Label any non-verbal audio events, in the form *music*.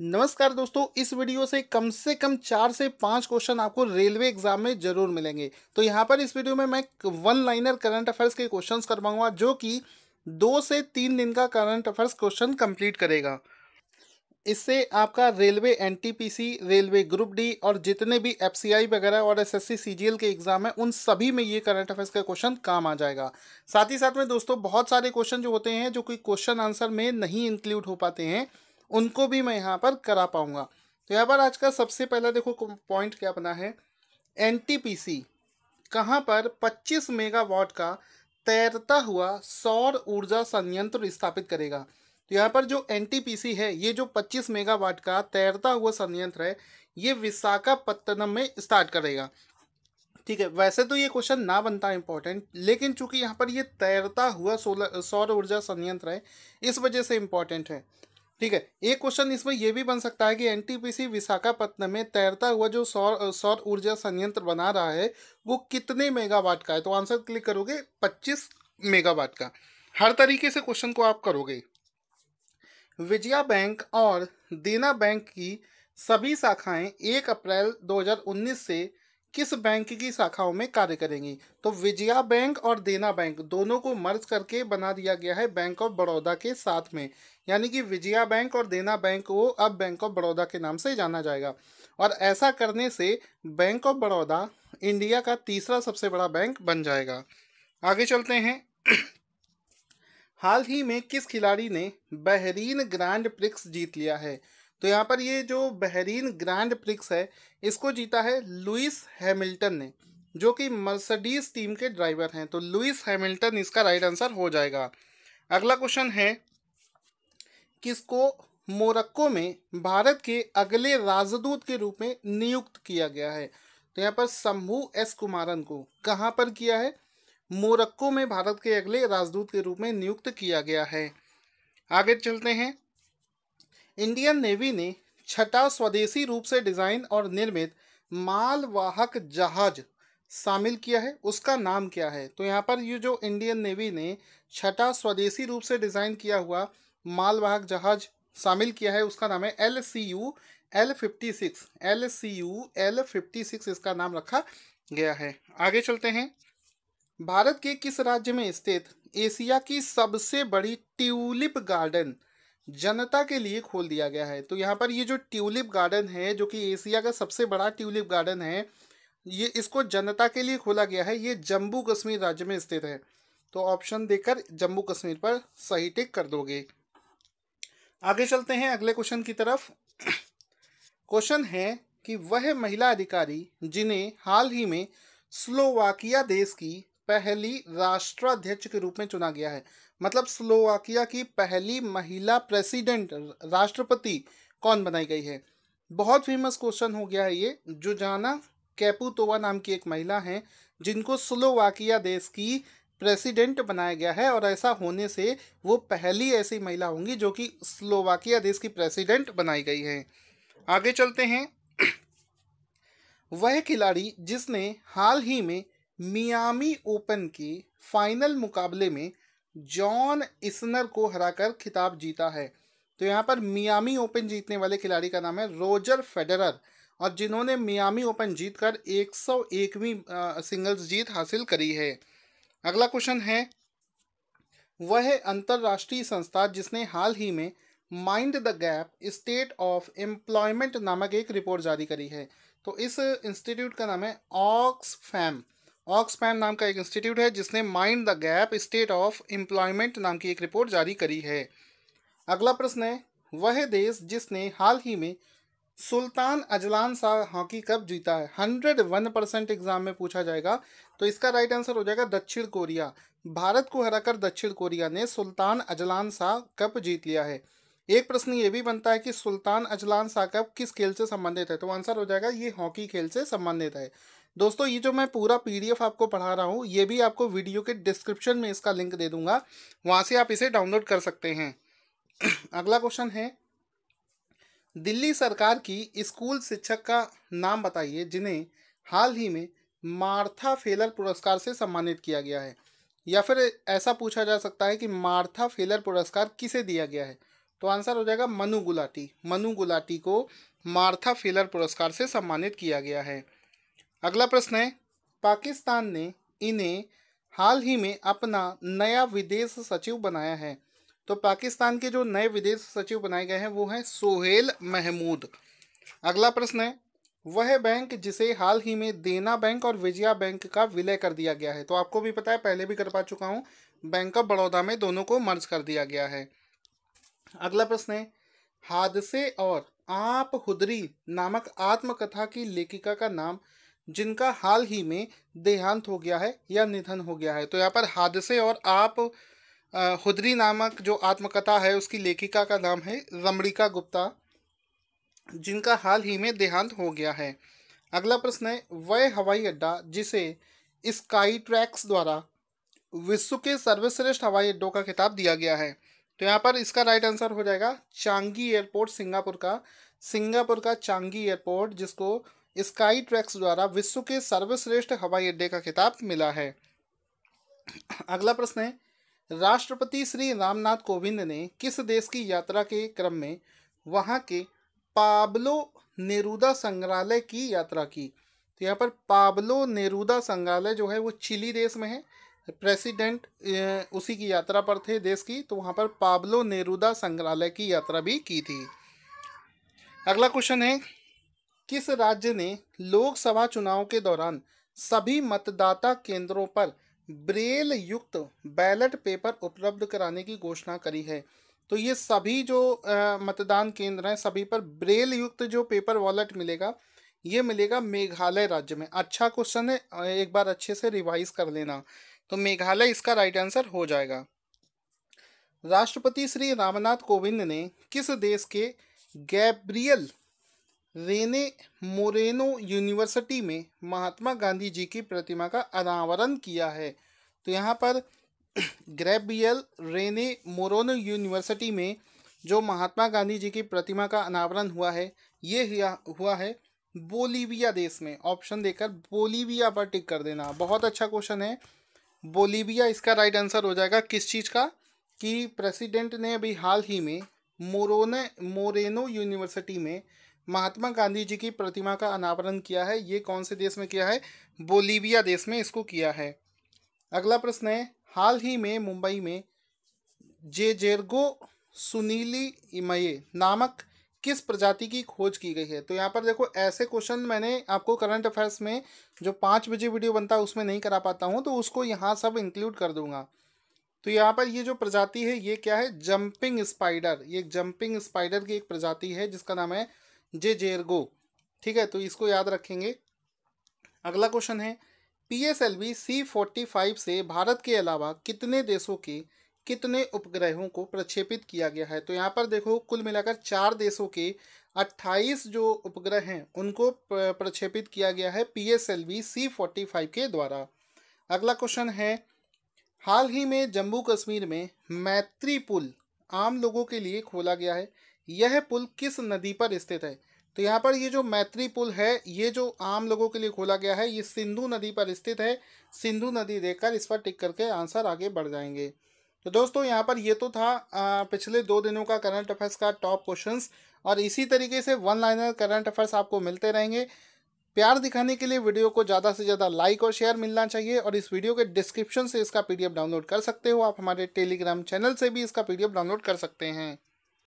नमस्कार दोस्तों इस वीडियो से कम से कम चार से पाँच क्वेश्चन आपको रेलवे एग्जाम में जरूर मिलेंगे तो यहाँ पर इस वीडियो में मैं वन लाइनर करंट अफेयर्स के क्वेश्चंस करवाऊंगा जो कि दो से तीन दिन का करंट अफेयर्स क्वेश्चन कंप्लीट करेगा इससे आपका railway NTPC railway group D और जितने भी एफ वगैरह और एस एस के एग्जाम है उन सभी में ये करंट अफेयर्स का क्वेश्चन काम आ जाएगा साथ ही साथ में दोस्तों बहुत सारे क्वेश्चन जो होते हैं जो कि क्वेश्चन आंसर में नहीं इंक्लूड हो पाते हैं उनको भी मैं यहाँ पर करा पाऊँगा तो यहाँ पर आज का सबसे पहला देखो पॉइंट क्या बना है एन टी पी सी कहाँ पर 25 मेगावाट का तैरता हुआ सौर ऊर्जा संयंत्र स्थापित करेगा तो यहाँ पर जो एन है ये जो 25 मेगावाट का तैरता हुआ संयंत्र है ये विशाखापत्तनम में स्टार्ट करेगा ठीक है वैसे तो ये क्वेश्चन ना बनता इम्पोर्टेंट लेकिन चूंकि यहाँ पर ये तैरता हुआ सोलर सौर ऊर्जा संयंत्र है इस वजह से इम्पॉर्टेंट है ठीक है एक क्वेश्चन इसमें यह भी बन सकता है कि एनटीपीसी विशाखापत्तनम में तैरता हुआ जो सौर सौर ऊर्जा संयंत्र बना रहा है वो कितने मेगावाट का है तो आंसर क्लिक करोगे 25 मेगावाट का हर तरीके से क्वेश्चन को आप करोगे विजया बैंक और देना बैंक की सभी शाखाएं 1 अप्रैल 2019 से किस बैंक की शाखाओं में कार्य करेंगी तो विजया बैंक और देना बैंक दोनों को मर्ज करके बना दिया गया है बैंक ऑफ बड़ौदा के साथ में यानी कि विजया बैंक और देना बैंक को अब बैंक ऑफ बड़ौदा के नाम से जाना जाएगा और ऐसा करने से बैंक ऑफ बड़ौदा इंडिया का तीसरा सबसे बड़ा बैंक बन जाएगा आगे चलते हैं हाल ही में किस खिलाड़ी ने बहरीन ग्रैंड प्रिक्स जीत लिया है तो यहाँ पर ये जो बहरीन ग्रैंड प्रिक्स है इसको जीता है लुइस हैमिल्टन ने जो कि मर्सडीज टीम के ड्राइवर हैं तो लुइस हैमिल्टन इसका राइट आंसर हो जाएगा अगला क्वेश्चन है किसको मोरक्को में भारत के अगले राजदूत के रूप में नियुक्त किया गया है तो यहाँ पर शंभू एस कुमारन को कहाँ पर किया है मोरक्को में भारत के अगले राजदूत के रूप में नियुक्त किया गया है आगे चलते हैं इंडियन नेवी ने छठा स्वदेशी रूप से डिज़ाइन और निर्मित मालवाहक जहाज शामिल किया है उसका नाम क्या है तो यहाँ पर ये जो इंडियन नेवी ने छठा स्वदेशी रूप से डिज़ाइन किया हुआ मालवाहक जहाज शामिल किया है उसका नाम है L C U L fifty six L C U L fifty six इसका नाम रखा गया है आगे चलते हैं भारत के किस राज्य में स्थित एशिया की सबसे बड़ी ट्यूलिप गार्डन जनता के लिए खोल दिया गया है तो यहाँ पर ये जो ट्यूलिप गार्डन है जो कि एशिया का सबसे बड़ा ट्यूलिप गार्डन है ये इसको जनता के लिए खोला गया है ये जम्मू कश्मीर राज्य में स्थित है तो ऑप्शन देकर जम्मू कश्मीर पर सही टिक कर दोगे आगे चलते हैं अगले क्वेश्चन की तरफ क्वेश्चन है कि वह महिला अधिकारी जिन्हें हाल ही में स्लोवाकिया देश की पहली राष्ट्राध्यक्ष के रूप में चुना गया है मतलब स्लोवाकिया की पहली महिला प्रेसिडेंट राष्ट्रपति कौन बनाई गई है बहुत फेमस क्वेश्चन हो गया है ये जो जाना कैपूतोवा नाम की एक महिला हैं जिनको स्लोवाकिया देश की प्रेसिडेंट बनाया गया है और ऐसा होने से वो पहली ऐसी महिला होंगी जो कि स्लोवाकिया देश की प्रेसिडेंट बनाई गई है आगे चलते हैं वह खिलाड़ी जिसने हाल ही में मियामी ओपन के फाइनल मुकाबले में जॉन इसनर को हराकर खिताब जीता है तो यहाँ पर मियामी ओपन जीतने वाले खिलाड़ी का नाम है रोजर फेडरर और जिन्होंने मियामी ओपन जीतकर 101वीं सिंगल्स जीत हासिल करी है अगला क्वेश्चन है वह अंतर्राष्ट्रीय संस्था जिसने हाल ही में mind the gap state of employment नामक एक रिपोर्ट जारी करी है तो इस इंस्टीट्यूट का नाम है ऑक्स फैम ऑक्सफैम नाम का एक इंस्टीट्यूट है जिसने mind the gap state of employment नाम की एक रिपोर्ट जारी करी है अगला प्रश्न है वह देश जिसने हाल ही में Sultan Azlan Shah hockey cup जीता है हंड्रेड वन परसेंट एग्जाम में पूछा जाएगा तो इसका राइट आंसर हो जाएगा दक्षिण कोरिया भारत को हराकर दक्षिण कोरिया ने सुल्तान अजलान शाह कप जीत लिया है एक प्रश्न ये भी बनता है कि सुल्तान अजलान शाह कप किस खेल से संबंधित है तो आंसर हो जाएगा ये हॉकी खेल से संबंधित है दोस्तों ये जो मैं पूरा पीडीएफ आपको पढ़ा रहा हूँ ये भी आपको वीडियो के डिस्क्रिप्शन में इसका लिंक दे दूंगा वहाँ से आप इसे डाउनलोड कर सकते हैं *clears throat* अगला क्वेश्चन है दिल्ली सरकार की स्कूल शिक्षक का नाम बताइए जिन्हें हाल ही में मार्था फेलर पुरस्कार से सम्मानित किया गया है या फिर ऐसा पूछा जा सकता है कि मार्था फेलर पुरस्कार किसे दिया गया है तो आंसर हो जाएगा मनु गुलाटी मनु गुलाटी को मार्था फेलर पुरस्कार से सम्मानित किया गया है अगला प्रश्न है पाकिस्तान ने इन्हें हाल ही में अपना नया विदेश सचिव बनाया है तो पाकिस्तान के जो नए विदेश सचिव बनाए गए हैं वो हैं सोहेल महमूद अगला प्रश्न है वह बैंक जिसे हाल ही में देना बैंक और विजया बैंक का विलय कर दिया गया है तो आपको भी पता है पहले भी कर पा चुका हूँ बैंक ऑफ बड़ौदा में दोनों को मर्ज कर दिया गया है अगला प्रश्न है हादसे और आप हुदरी नामक आत्मकथा की लेखिका का नाम जिनका हाल ही में देहांत हो गया है या निधन हो गया है तो यहाँ पर हादसे और आप हुदरी नामक जो आत्मकथा है उसकी लेखिका का नाम है रमणिका गुप्ता जिनका हाल ही में देहांत हो गया है अगला प्रश्न है वह हवाई अड्डा जिसे स्काई ट्रैक्स द्वारा विश्व के सर्वश्रेष्ठ हवाई अड्डों का खिताब दिया गया है तो यहाँ पर इसका राइट आंसर हो जाएगा चांगी एयरपोर्ट सिंगापुर का सिंगापुर का चांगी एयरपोर्ट जिसको स्काई ट्रैक्स द्वारा विश्व के सर्वश्रेष्ठ हवाई अड्डे का खिताब मिला है अगला प्रश्न है राष्ट्रपति श्री रामनाथ कोविंद ने किस देश की यात्रा के क्रम में वहाँ के पाब्लो नेरुदा संग्रहालय की यात्रा की तो यहाँ पर पाब्लो नेरुदा संग्रहालय जो है वो चिली देश में है प्रेसिडेंट उसी की यात्रा पर थे देश की तो वहाँ पर पाब्लो नेरुदा संग्रहालय की यात्रा भी की थी अगला क्वेश्चन है किस राज्य ने लोकसभा चुनाव के दौरान सभी मतदाता केंद्रों पर ब्रेल युक्त बैलेट पेपर उपलब्ध कराने की घोषणा करी है तो ये सभी जो आ, मतदान केंद्र हैं सभी पर ब्रेल युक्त जो पेपर वॉलेट मिलेगा ये मिलेगा मेघालय राज्य में अच्छा क्वेश्चन है एक बार अच्छे से रिवाइज कर लेना तो मेघालय इसका राइट आंसर हो जाएगा राष्ट्रपति श्री रामनाथ कोविंद ने किस देश के गैब्रियल रेने मोरेनो यूनिवर्सिटी में महात्मा गांधी जी की प्रतिमा का अनावरण किया है तो यहाँ पर *clears throat* ग्रेबियल रेने मोरोनो यूनिवर्सिटी में जो महात्मा गांधी जी की प्रतिमा का अनावरण हुआ है ये हुआ है बोलीविया देश में ऑप्शन देकर बोलीविया पर टिक कर देना बहुत अच्छा क्वेश्चन है बोलीविया इसका राइट आंसर हो जाएगा किस चीज़ का कि प्रेसिडेंट ने अभी हाल ही में मोरोने मोरेनो यूनिवर्सिटी में महात्मा गांधी जी की प्रतिमा का अनावरण किया है ये कौन से देश में किया है बोलीविया देश में इसको किया है अगला प्रश्न है हाल ही में मुंबई में जे जेरगो सुनीली इमये नामक किस प्रजाति की खोज की गई है तो यहाँ पर देखो ऐसे क्वेश्चन मैंने आपको करंट अफेयर्स में जो पाँच बजे वीडियो बनता है उसमें नहीं करा पाता हूँ तो उसको यहाँ सब इंक्लूड कर दूंगा तो यहाँ पर ये जो प्रजाति है ये क्या है जंपिंग स्पाइडर ये जंपिंग स्पाइडर की एक प्रजाति है जिसका नाम है जे जेरगो ठीक है तो इसको याद रखेंगे अगला क्वेश्चन है P S L V C forty five से भारत के अलावा कितने देशों के कितने उपग्रहों को प्रक्षेपित किया गया है तो यहाँ पर देखो कुल मिलाकर चार देशों के अट्ठाईस जो उपग्रह हैं उनको प्रक्षेपित किया गया है P S L V C forty five के द्वारा अगला क्वेश्चन है हाल ही में जम्मू कश्मीर में मैत्री पुल आम लोगों के लिए खोला गया है यह पुल किस नदी पर स्थित है तो यहाँ पर ये जो मैत्री पुल है ये जो आम लोगों के लिए खोला गया है ये सिंधु नदी पर स्थित है सिंधु नदी देखकर इस पर टिक करके आंसर आगे बढ़ जाएंगे तो दोस्तों यहाँ पर ये तो था आ, पिछले दो दिनों का करंट अफेयर्स का टॉप क्वेश्चंस और इसी तरीके से वन लाइनर करंट अफेयर्स आपको मिलते रहेंगे प्यार दिखाने के लिए वीडियो को ज़्यादा से ज़्यादा लाइक और शेयर मिलना चाहिए और इस वीडियो के डिस्क्रिप्शन से इसका पी डाउनलोड कर सकते हो आप हमारे टेलीग्राम चैनल से भी इसका पी डाउनलोड कर सकते हैं